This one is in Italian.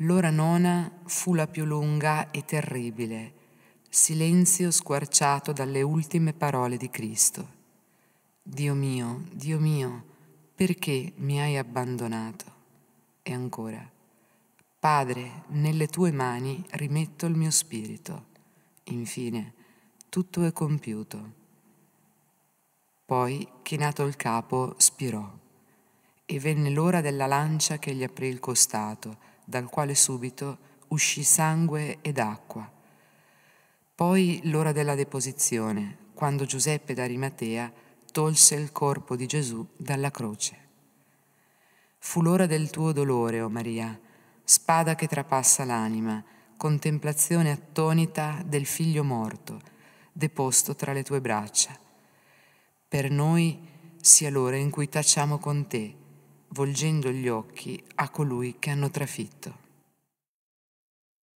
L'ora nona fu la più lunga e terribile, silenzio squarciato dalle ultime parole di Cristo. Dio mio, Dio mio, perché mi hai abbandonato? E ancora, Padre, nelle tue mani rimetto il mio spirito. Infine, tutto è compiuto. Poi, chinato il capo, spirò, e venne l'ora della lancia che gli aprì il costato, dal quale subito uscì sangue ed acqua. Poi l'ora della deposizione, quando Giuseppe d'Arimatea tolse il corpo di Gesù dalla croce. Fu l'ora del tuo dolore, o oh Maria, spada che trapassa l'anima, contemplazione attonita del figlio morto, deposto tra le tue braccia. Per noi sia l'ora in cui tacciamo con te, volgendo gli occhi a colui che hanno trafitto.